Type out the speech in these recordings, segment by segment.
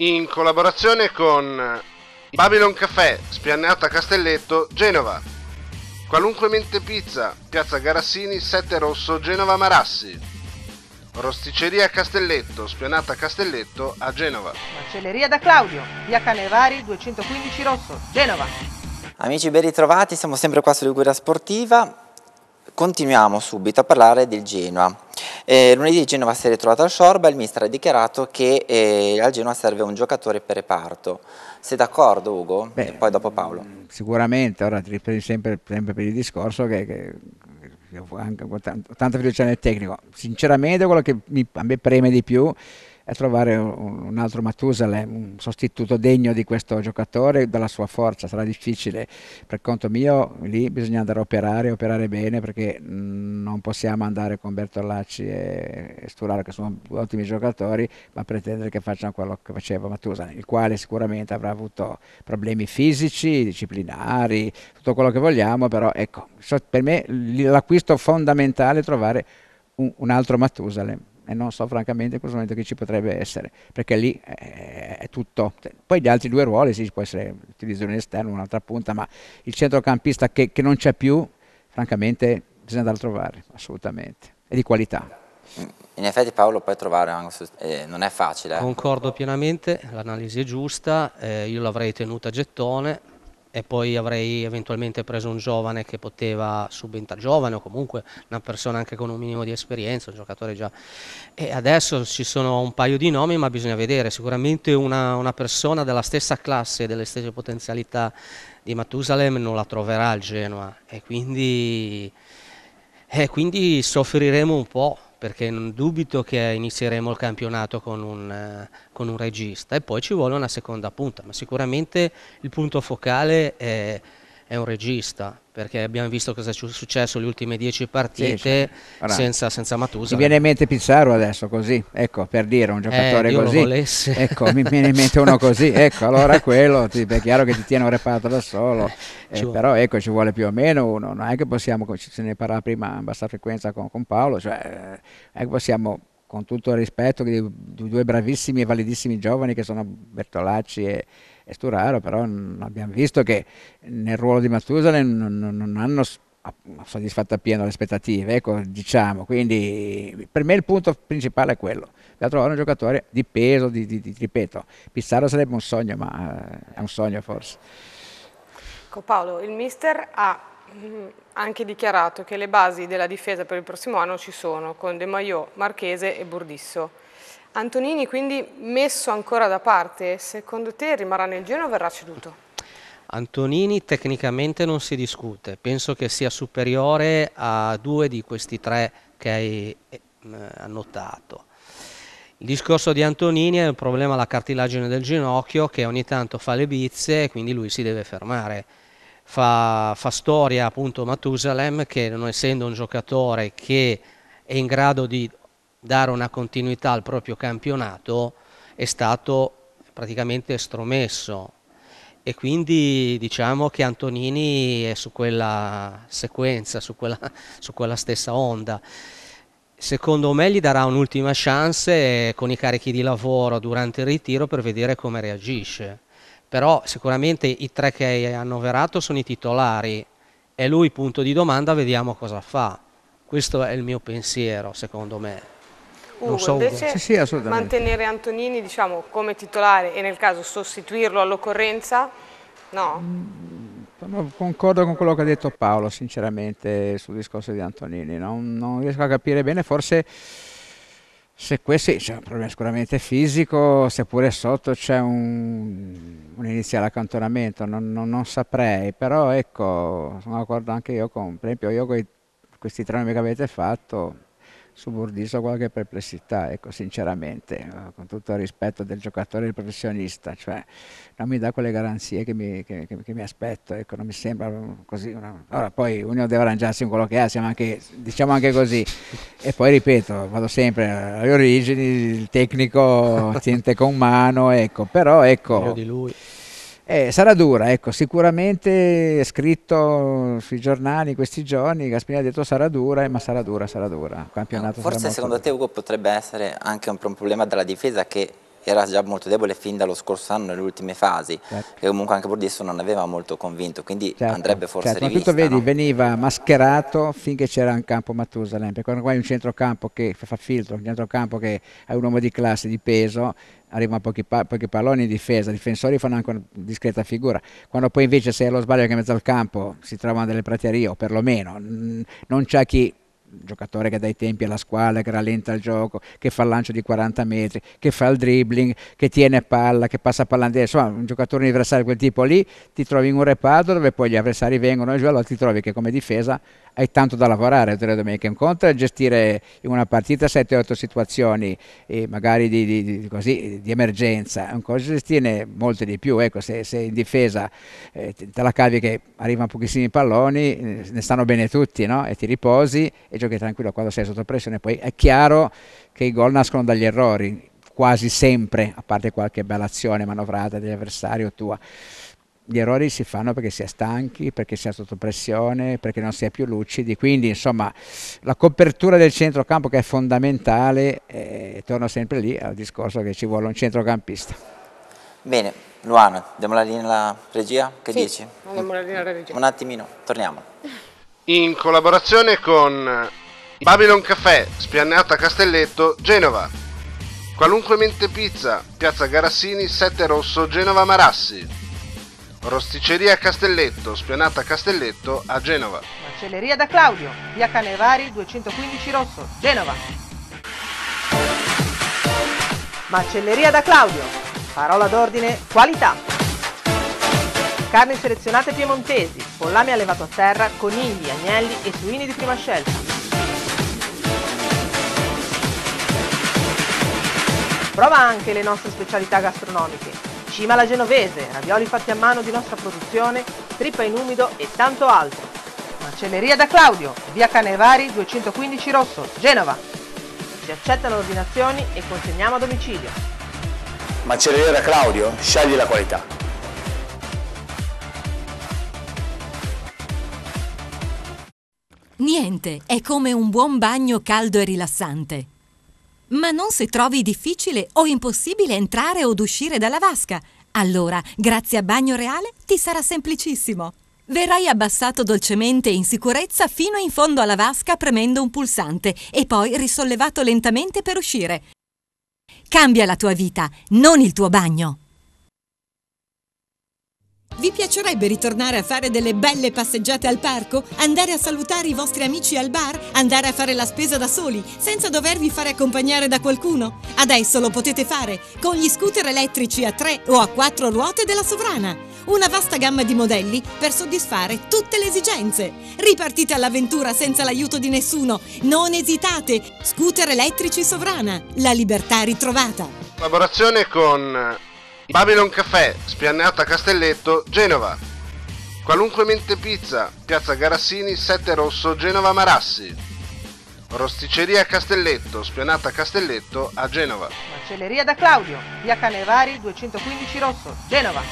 in collaborazione con Babylon Café, Spiannata Castelletto, Genova. Qualunque Mente Pizza, Piazza Garassini, 7 Rosso, Genova Marassi. Rosticeria Castelletto, Spianata Castelletto a Genova. Macelleria da Claudio, via Canevari 215 Rosso, Genova. Amici ben ritrovati, siamo sempre qua su Liguria Sportiva. Continuiamo subito a parlare del Genoa. Eh, lunedì il Genova si è ritrovato al Sciorba e il ministro ha dichiarato che eh, al Genoa serve un giocatore per reparto. Sei d'accordo Ugo? Beh, e poi dopo Paolo. Mm, sicuramente, ora ti riprendi sempre, sempre per il discorso che, che anche con tanta fiducia nel tecnico. Sinceramente quello che mi, a me preme di più e trovare un, un altro Matusalem, un sostituto degno di questo giocatore della sua forza, sarà difficile. Per conto mio lì bisogna andare a operare, operare bene perché mm, non possiamo andare con Bertolacci e, e Sturaro che sono ottimi giocatori, ma pretendere che facciano quello che faceva Matusalem, il quale sicuramente avrà avuto problemi fisici, disciplinari, tutto quello che vogliamo, però ecco, per me l'acquisto fondamentale è trovare un, un altro Matusalem e non so francamente in questo momento chi ci potrebbe essere, perché lì eh, è, tutto. Poi gli altri due ruoli, sì, può essere l'utilizzo di esterno, un'altra punta, ma il centrocampista che, che non c'è più, francamente bisogna andare a trovare, assolutamente, e di qualità. In effetti Paolo puoi trovare eh, non è facile. Eh. Concordo pienamente, l'analisi è giusta, io l'avrei tenuta gettone, e poi avrei eventualmente preso un giovane che poteva subentrare, giovane o comunque una persona anche con un minimo di esperienza, un giocatore già. E adesso ci sono un paio di nomi, ma bisogna vedere, sicuramente una, una persona della stessa classe, delle stesse potenzialità di Matusalem non la troverà al Genoa e quindi, e quindi soffriremo un po' perché non dubito che inizieremo il campionato con un, eh, con un regista e poi ci vuole una seconda punta, ma sicuramente il punto focale è è un regista, perché abbiamo visto cosa è successo le ultime dieci partite sì, sì. Senza, senza Matusa. Mi viene in mente Pizzaro adesso così, ecco, per dire un giocatore eh, così. Ecco, mi viene in mente uno così, ecco, allora quello ti, è chiaro che ti tiene un reparto da solo, eh, eh però ecco ci vuole più o meno uno, non è che possiamo, se ne parlava prima in bassa frequenza con, con Paolo, cioè eh, è che possiamo con tutto il rispetto di due bravissimi e validissimi giovani che sono Bertolacci e è Sturaro, però abbiamo visto che nel ruolo di Mattusale non, non, non hanno soddisfatto appieno le aspettative, ecco, diciamo, quindi per me il punto principale è quello, da trovare un giocatore di peso, di, di, di, ripeto, Pissarro sarebbe un sogno, ma eh, è un sogno forse. Ecco Paolo, il mister ha mm, anche dichiarato che le basi della difesa per il prossimo anno ci sono con De Maio, Marchese e Burdisso. Antonini quindi messo ancora da parte, secondo te rimarrà nel Genoa o verrà ceduto? Antonini tecnicamente non si discute, penso che sia superiore a due di questi tre che hai eh, annotato. Il discorso di Antonini è un problema alla cartilagine del ginocchio che ogni tanto fa le bizze e quindi lui si deve fermare. Fa, fa storia appunto Matusalem che non essendo un giocatore che è in grado di dare una continuità al proprio campionato è stato praticamente estromesso e quindi diciamo che Antonini è su quella sequenza, su quella, su quella stessa onda. Secondo me gli darà un'ultima chance con i carichi di lavoro durante il ritiro per vedere come reagisce. Però sicuramente i tre che hai annoverato sono i titolari e lui punto di domanda vediamo cosa fa. Questo è il mio pensiero secondo me. Ugo, so invece sì, sì, mantenere Antonini diciamo, come titolare e nel caso sostituirlo all'occorrenza, no? Mm, concordo con quello che ha detto Paolo, sinceramente, sul discorso di Antonini. Non, non riesco a capire bene, forse se questo c'è un problema sicuramente fisico, seppure sotto c'è un, un iniziale accantonamento, non, non, non, saprei, però ecco, sono d'accordo anche io con, per esempio, io con questi tre che avete fatto subordisco qualche perplessità, ecco, sinceramente, eh, con tutto il rispetto del giocatore e del professionista, cioè non mi dà quelle garanzie che mi, che, che, che mi aspetto, ecco, non mi sembra così. Una... Ora poi ognuno deve arrangiarsi con quello che ha, anche, diciamo anche così. E poi ripeto, vado sempre alle origini, il tecnico, tiente con mano, ecco, però ecco... Meglio di lui eh, sarà dura, ecco, sicuramente è scritto sui giornali questi giorni, Gaspini ha detto sarà dura, eh, ma sarà dura, sarà dura. Campionato Forse secondo dura. te Ugo potrebbe essere anche un problema della difesa che era già molto debole fin dallo scorso anno nelle ultime fasi certo. e comunque anche Bordisso non aveva molto convinto, quindi certo, andrebbe forse certo. rivista. Ma tutto vedi, no? veniva mascherato finché c'era un campo Matusalem, perché quando qua un centrocampo che fa filtro, un centrocampo che è un uomo di classe, di peso, arrivano pochi, pa pochi, palloni in difesa, i difensori fanno anche una discreta figura. Quando poi invece se è lo sbaglio che in mezzo al campo si trovano delle praterie o perlomeno non c'è chi giocatore che dà i tempi alla squadra, che rallenta il gioco, che fa il lancio di 40 metri, che fa il dribbling, che tiene palla, che passa palla insomma un giocatore universale di quel tipo lì ti trovi in un reparto dove poi gli avversari vengono e giù, allora ti trovi che come difesa hai tanto da lavorare tre domeniche incontro e gestire in una partita 7-8 situazioni magari di, di, di, così, di emergenza ancora gestire molte di più ecco, se, se, in difesa eh, te la cavi che arrivano pochissimi palloni eh, ne stanno bene tutti no? e ti riposi e giochi tranquillo quando sei sotto pressione poi è chiaro che i gol nascono dagli errori quasi sempre a parte qualche bella azione manovrata degli avversari o tua gli errori si fanno perché si è stanchi, perché si è sotto pressione, perché non si è più lucidi, quindi insomma la copertura del centrocampo che è fondamentale, eh, torno sempre lì al discorso che ci vuole un centrocampista. Bene, Luana, diamo la linea alla regia, che sì, dici? Diamo la linea alla regia. Un attimino, torniamo. In collaborazione con Babylon Café, Spiannata Castelletto, Genova. Qualunque mente pizza, Piazza Garassini, 7 Rosso, Genova Marassi. Rosticceria Castelletto, Spianata Castelletto a Genova. Macelleria da Claudio, via Canevari 215 Rosso, Genova. Macelleria da Claudio, parola d'ordine qualità. Carne selezionate piemontesi, pollame allevato a terra, conigli, agnelli e suini di prima scelta. Prova anche le nostre specialità gastronomiche Cima alla genovese, ravioli fatti a mano di nostra produzione, trippa in umido e tanto altro. Macelleria da Claudio, via Canevari 215 Rosso, Genova. Si accettano ordinazioni e consegniamo a domicilio. Macelleria da Claudio, scegli la qualità. Niente, è come un buon bagno caldo e rilassante. Ma non se trovi difficile o impossibile entrare od uscire dalla vasca. Allora, grazie a Bagno Reale, ti sarà semplicissimo. Verrai abbassato dolcemente e in sicurezza fino in fondo alla vasca premendo un pulsante e poi risollevato lentamente per uscire. Cambia la tua vita, non il tuo bagno. Vi piacerebbe ritornare a fare delle belle passeggiate al parco? Andare a salutare i vostri amici al bar? Andare a fare la spesa da soli, senza dovervi fare accompagnare da qualcuno? Adesso lo potete fare con gli scooter elettrici a tre o a quattro ruote della Sovrana una vasta gamma di modelli per soddisfare tutte le esigenze. Ripartite all'avventura senza l'aiuto di nessuno, non esitate, scooter elettrici sovrana, la libertà ritrovata. Collaborazione con Babylon Café, Spiannata Castelletto, Genova. Qualunque Mente Pizza, Piazza Garassini, 7 Rosso, Genova Marassi. Rosticeria Castelletto, Spianata Castelletto a Genova. Macelleria da Claudio, via Canevari 215 Rosso, Genova.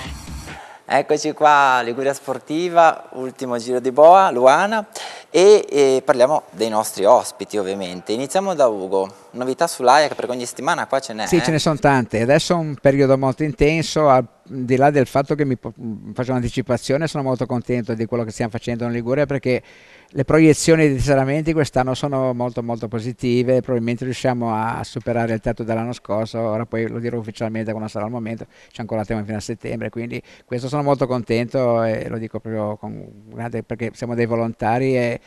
Eccoci qua, Liguria Sportiva, ultimo giro di boa, Luana e eh, parliamo dei nostri ospiti ovviamente. Iniziamo da Ugo, novità sull'AIAC perché ogni settimana qua ce n'è. Sì, eh? ce ne sono tante, adesso è un periodo molto intenso, al di là del fatto che mi mm, faccio un'anticipazione sono molto contento di quello che stiamo facendo in Liguria perché le proiezioni di tesseramenti quest'anno sono molto molto positive, probabilmente riusciamo a superare il tetto dell'anno scorso, ora poi lo dirò ufficialmente quando sarà il momento, c'è ancora tempo fino a settembre, quindi questo sono molto contento e lo dico proprio con grande perché siamo dei volontari e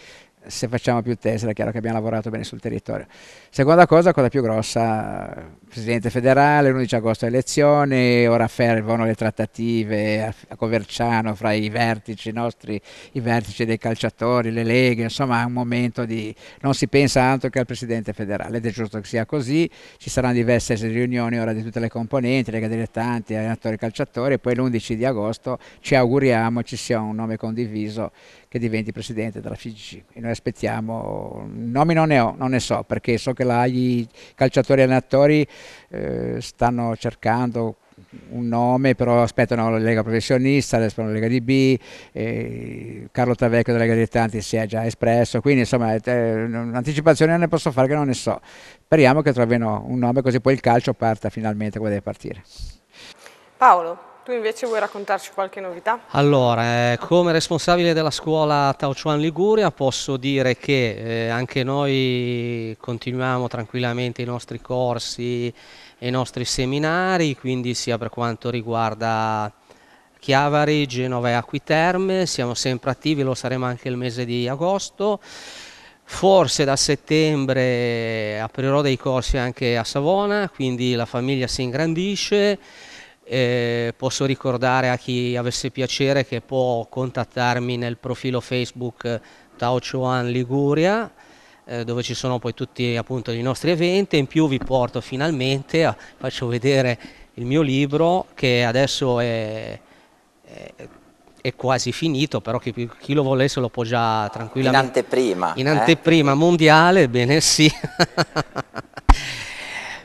se facciamo più Tesla è chiaro che abbiamo lavorato bene sul territorio. Seconda cosa, cosa più grossa, Presidente federale, l'11 agosto elezioni, ora fervono le trattative a Coverciano fra i vertici nostri, i vertici dei calciatori, le leghe, insomma è un momento di... non si pensa altro che al Presidente federale ed è giusto che sia così, ci saranno diverse riunioni ora di tutte le componenti, lega direttanti, allenatori, calciatori e poi l'11 di agosto ci auguriamo ci sia un nome condiviso che diventi presidente della FIGC e noi aspettiamo, nomi non ne ho, non ne so, perché so che là i calciatori e allenatori eh, stanno cercando un nome, però aspettano la Lega Professionista, adesso la Lega DB, eh, Carlo Tavecchio della Lega Dilettanti si è già espresso, quindi insomma eh, un'anticipazione ne posso fare che non ne so. Speriamo che trovino un nome così poi il calcio parta finalmente come deve partire. Paolo. Tu invece vuoi raccontarci qualche novità? Allora, eh, come responsabile della scuola Taochuan Liguria posso dire che eh, anche noi continuiamo tranquillamente i nostri corsi e i nostri seminari, quindi sia per quanto riguarda Chiavari, Genova e Acquiterme, siamo sempre attivi, lo saremo anche il mese di agosto. Forse da settembre aprirò dei corsi anche a Savona, quindi la famiglia si ingrandisce eh, posso ricordare a chi avesse piacere che può contattarmi nel profilo Facebook eh, Tao Chuan Liguria eh, dove ci sono poi tutti appunto i nostri eventi in più vi porto finalmente a, faccio vedere il mio libro che adesso è, è, è quasi finito però chi, chi, lo volesse lo può già tranquillamente in anteprima in eh? anteprima eh? mondiale bene sì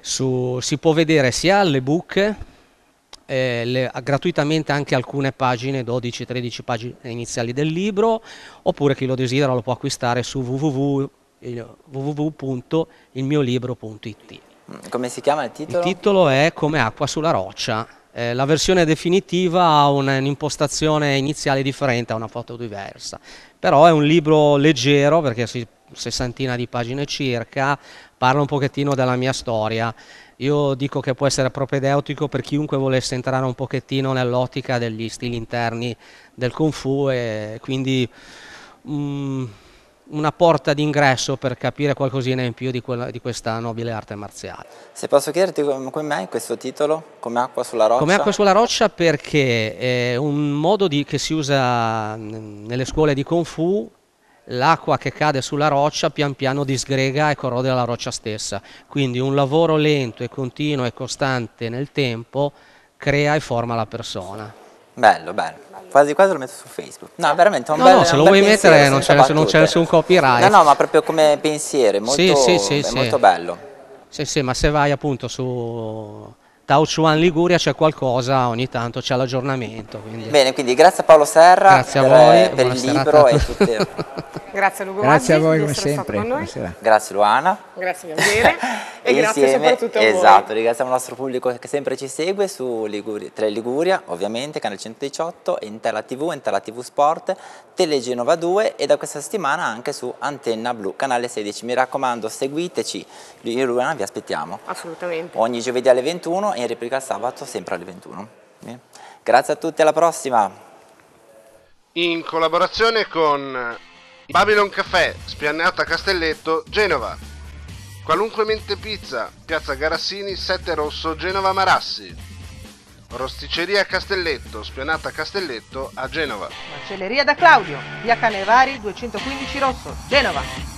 Su, si può vedere sia alle buche eh, le, gratuitamente anche alcune pagine, 12-13 pagine iniziali del libro, oppure chi lo desidera lo può acquistare su www, www.ilmiolibro.it. Mm, come si chiama il titolo? Il titolo è Come acqua sulla roccia. Eh, la versione definitiva ha un'impostazione iniziale differente, ha una foto diversa, però è un libro leggero perché si sessantina di pagine circa, parlo un pochettino della mia storia. Io dico che può essere propedeutico per chiunque volesse entrare un pochettino nell'ottica degli stili interni del Kung Fu e quindi um, una porta d'ingresso per capire qualcosina in più di, quella, di, questa nobile arte marziale. Se posso chiederti come mai questo titolo, come acqua sulla roccia? Come acqua sulla roccia perché è eh, un modo di, che si usa mm, nelle scuole di Kung Fu l'acqua che cade sulla roccia pian piano disgrega e corrode la roccia stessa. Quindi un lavoro lento e continuo e costante nel tempo crea e forma la persona. Bello, bello. Quasi quasi lo metto su Facebook. No, veramente un no, bel No, se lo vuoi mettere non c'è, nessun copyright. No, no, ma proprio come pensiero, è molto, sì, sì, sì, è molto bello. Sì, sì, ma se vai appunto su da Uchuan Liguria c'è qualcosa, ogni tanto c'è l'aggiornamento. Quindi... Bene, quindi grazie a Paolo Serra grazie a voi, eh, per, per il libro e tutte... Grazie a Lugo Grazie Maggi, a voi come sempre. Grazie Luana. Grazie Gabriele. e, e grazie soprattutto a esatto, voi. Esatto, ringraziamo il nostro pubblico che sempre ci segue su Liguria, Tre Liguria, ovviamente, Canale 118, Interla TV, Interla TV Sport, Telegenova 2 e da questa settimana anche su Antenna Blu, Canale 16. Mi raccomando, seguiteci. Io e Luana vi aspettiamo. Assolutamente. Ogni giovedì alle 21 e in replica sabato sempre alle 21. Grazie a tutti, alla prossima! In collaborazione con Babylon Café, a Castelletto, Genova. Qualunque Mente Pizza, Piazza Garassini, 7 Rosso, Genova Marassi. Rosticeria Castelletto, Spianata Castelletto a Genova. Macelleria da Claudio, via Canevari 215 Rosso, Genova.